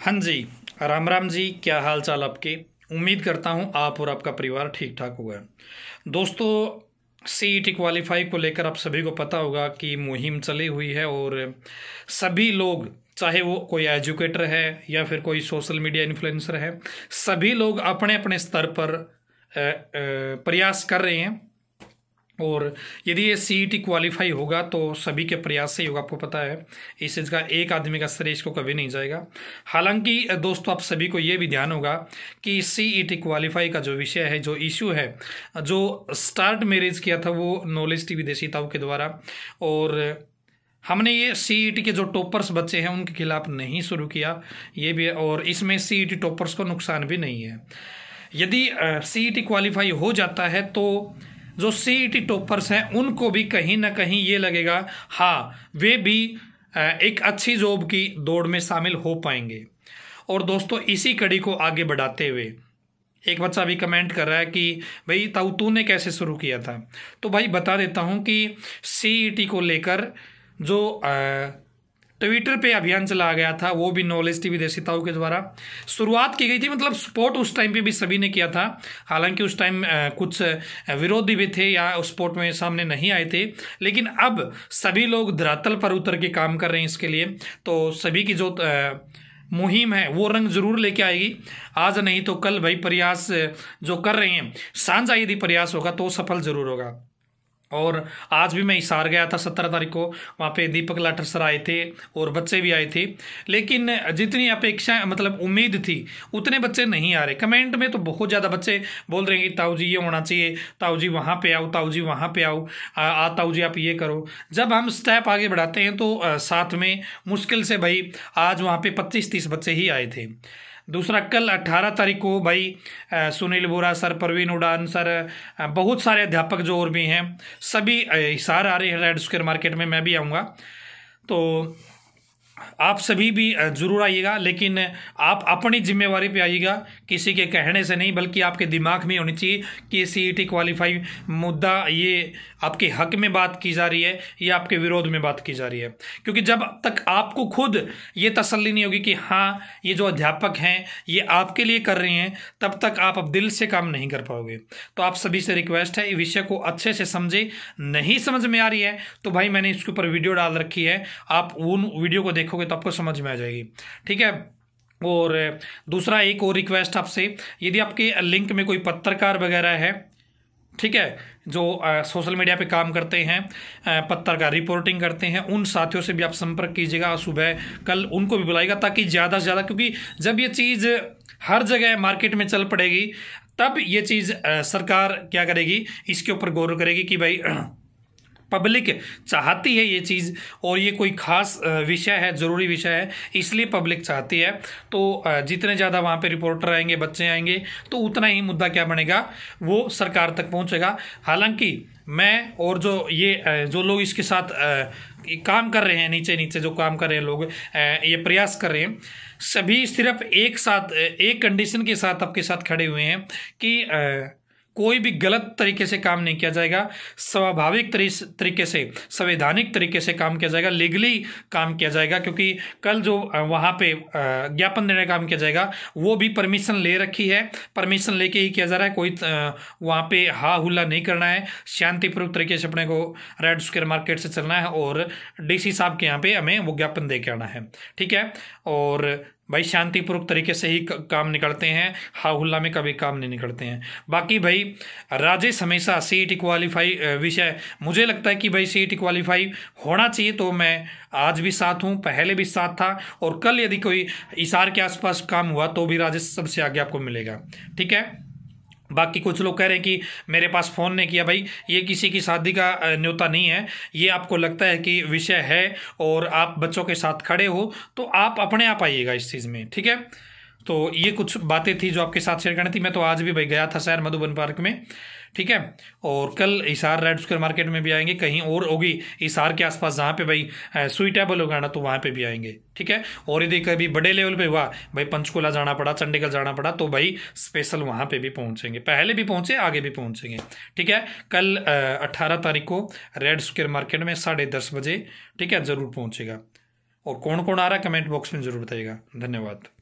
हाँ जी राम राम जी क्या हाल चाल आपके उम्मीद करता हूँ आप और आपका परिवार ठीक ठाक है दोस्तों सी ई टी क्वालिफाई को लेकर आप सभी को पता होगा कि मुहिम चली हुई है और सभी लोग चाहे वो कोई एजुकेटर है या फिर कोई सोशल मीडिया इन्फ्लुएंसर है सभी लोग अपने अपने स्तर पर प्रयास कर रहे हैं और यदि ये सी ई क्वालिफाई होगा तो सभी के प्रयास से ही होगा आपको पता है इस चीज़ का एक आदमी का श्रेय इसको कभी नहीं जाएगा हालांकि दोस्तों आप सभी को ये भी ध्यान होगा कि सी ई क्वालिफाई का जो विषय है जो इश्यू है जो स्टार्ट मैरिज किया था वो नॉलेज टी देसी ताऊ के द्वारा और हमने ये सी के जो टॉपर्स बच्चे हैं उनके खिलाफ नहीं शुरू किया ये भी और इसमें सी टॉपर्स को नुकसान भी नहीं है यदि सी क्वालिफाई हो जाता है तो जो सी टॉपर्स e हैं उनको भी कहीं ना कहीं ये लगेगा हाँ वे भी एक अच्छी जॉब की दौड़ में शामिल हो पाएंगे और दोस्तों इसी कड़ी को आगे बढ़ाते हुए एक बच्चा अभी कमेंट कर रहा है कि भाई ताऊ तूने कैसे शुरू किया था तो भाई बता देता हूँ कि सी e को लेकर जो आ, ट्विटर पे अभियान चला गया था वो भी नॉलेज टीवी विदेशिताओं के द्वारा शुरुआत की गई थी मतलब स्पोर्ट उस टाइम पे भी सभी ने किया था हालांकि उस टाइम कुछ विरोधी भी थे या सपोर्ट में सामने नहीं आए थे लेकिन अब सभी लोग धरातल पर उतर के काम कर रहे हैं इसके लिए तो सभी की जो मुहिम है वो रंग जरूर लेके आएगी आज नहीं तो कल भाई प्रयास जो कर रहे हैं सांझा यदि प्रयास होगा तो सफल जरूर होगा और आज भी मैं हिसार गया था सत्रह तारीख को वहाँ पे दीपक लाठर सर आए थे और बच्चे भी आए थे लेकिन जितनी अपेक्षा मतलब उम्मीद थी उतने बच्चे नहीं आ रहे कमेंट में तो बहुत ज़्यादा बच्चे बोल रहे हैं कि ताऊ जी ये होना चाहिए ताऊ जी वहाँ पे आओ ताऊ जी वहाँ पे आओ आ, ताऊ जी आप ये करो जब हम स्टेप आगे बढ़ाते हैं तो साथ में मुश्किल से भाई आज वहाँ पर पच्चीस तीस बच्चे ही आए थे दूसरा कल 18 तारीख को भाई सुनील बोरा सर प्रवीण उड़ान सर बहुत सारे अध्यापक जो और भी हैं सभी हिसार आ रहे हैं रेड स्क्वेयर मार्केट में मैं भी आऊँगा तो आप सभी भी ज़रूर आइएगा लेकिन आप अपनी जिम्मेवारी पे आइएगा किसी के कहने से नहीं बल्कि आपके दिमाग में होनी चाहिए कि सी ई क्वालिफाई मुद्दा ये आपके हक में बात की जा रही है या आपके विरोध में बात की जा रही है क्योंकि जब तक आपको खुद ये तसल्ली नहीं होगी कि हाँ ये जो अध्यापक हैं ये आपके लिए कर रहे हैं तब तक आप अब दिल से काम नहीं कर पाओगे तो आप सभी से रिक्वेस्ट है विषय को अच्छे से समझे नहीं समझ में आ रही है तो भाई मैंने इसके ऊपर वीडियो डाल रखी है आप उन वीडियो को देख देखोगे तो आपको समझ में आ जाएगी ठीक है और दूसरा एक और रिक्वेस्ट आपसे यदि आपके लिंक में कोई पत्रकार वगैरह है ठीक है जो सोशल मीडिया पे काम करते हैं पत्रकार रिपोर्टिंग करते हैं उन साथियों से भी आप संपर्क कीजिएगा सुबह कल उनको भी बुलाएगा ताकि ज़्यादा से ज़्यादा क्योंकि जब ये चीज़ हर जगह मार्केट में चल पड़ेगी तब ये चीज़ सरकार क्या करेगी इसके ऊपर गौर करेगी कि भाई पब्लिक चाहती है ये चीज़ और ये कोई खास विषय है ज़रूरी विषय है इसलिए पब्लिक चाहती है तो जितने ज़्यादा वहाँ पे रिपोर्टर आएंगे बच्चे आएंगे तो उतना ही मुद्दा क्या बनेगा वो सरकार तक पहुँचेगा हालांकि मैं और जो ये जो लोग इसके साथ काम कर रहे हैं नीचे नीचे जो काम कर रहे हैं लोग ये प्रयास कर रहे हैं सभी सिर्फ एक साथ एक कंडीशन के साथ आपके साथ खड़े हुए हैं कि कोई भी गलत तरीके से काम नहीं किया जाएगा स्वाभाविक तरीके से संवैधानिक तरीके से काम किया जाएगा लीगली काम किया जाएगा क्योंकि कल जो वहाँ पे ज्ञापन देने का काम किया जाएगा वो भी परमिशन ले रखी है परमिशन लेके ही किया जा रहा है कोई वहाँ पे हा हुल्ला नहीं करना है शांतिपूर्वक तरीके से अपने को रेड स्क्वेयर मार्केट से चलना है और डीसी साहब के यहाँ पे हमें वो ज्ञापन दे के आना है ठीक है और भाई शांतिपूर्वक तरीके से ही काम निकलते हैं हाहुल्ला में कभी काम नहीं निकलते हैं बाकी भाई राजेश हमेशा सी ई क्वालिफाई विषय मुझे लगता है कि भाई सी ई क्वालिफाई होना चाहिए तो मैं आज भी साथ हूँ पहले भी साथ था और कल यदि कोई इशार के आसपास काम हुआ तो भी राजेश सबसे आगे आपको मिलेगा ठीक है बाकी कुछ लोग कह रहे हैं कि मेरे पास फ़ोन नहीं किया भाई ये किसी की शादी का न्योता नहीं है ये आपको लगता है कि विषय है और आप बच्चों के साथ खड़े हो तो आप अपने आप आइएगा इस चीज़ में ठीक है तो ये कुछ बातें थी जो आपके साथ शेयर करनी थी मैं तो आज भी भाई गया था सैर मधुबन पार्क में ठीक है और कल इसार रेड स्क्वायर मार्केट में भी आएंगे कहीं और होगी इसार के आसपास जहाँ पे भाई सुइटेबल होगा ना तो वहाँ पे भी आएंगे ठीक है और यदि कभी बड़े लेवल पे हुआ भाई पंचकुला जाना पड़ा चंडीगढ़ जाना पड़ा तो भाई स्पेशल वहाँ पे भी पहुँचेंगे पहले भी पहुँचे आगे भी पहुँचेंगे ठीक है कल अट्ठारह तारीख को रेड स्क्वायर मार्केट में साढ़े दस बजे ठीक है ज़रूर पहुँचेगा और कौन कौन आ रहा है कमेंट बॉक्स में ज़रूर बताइएगा धन्यवाद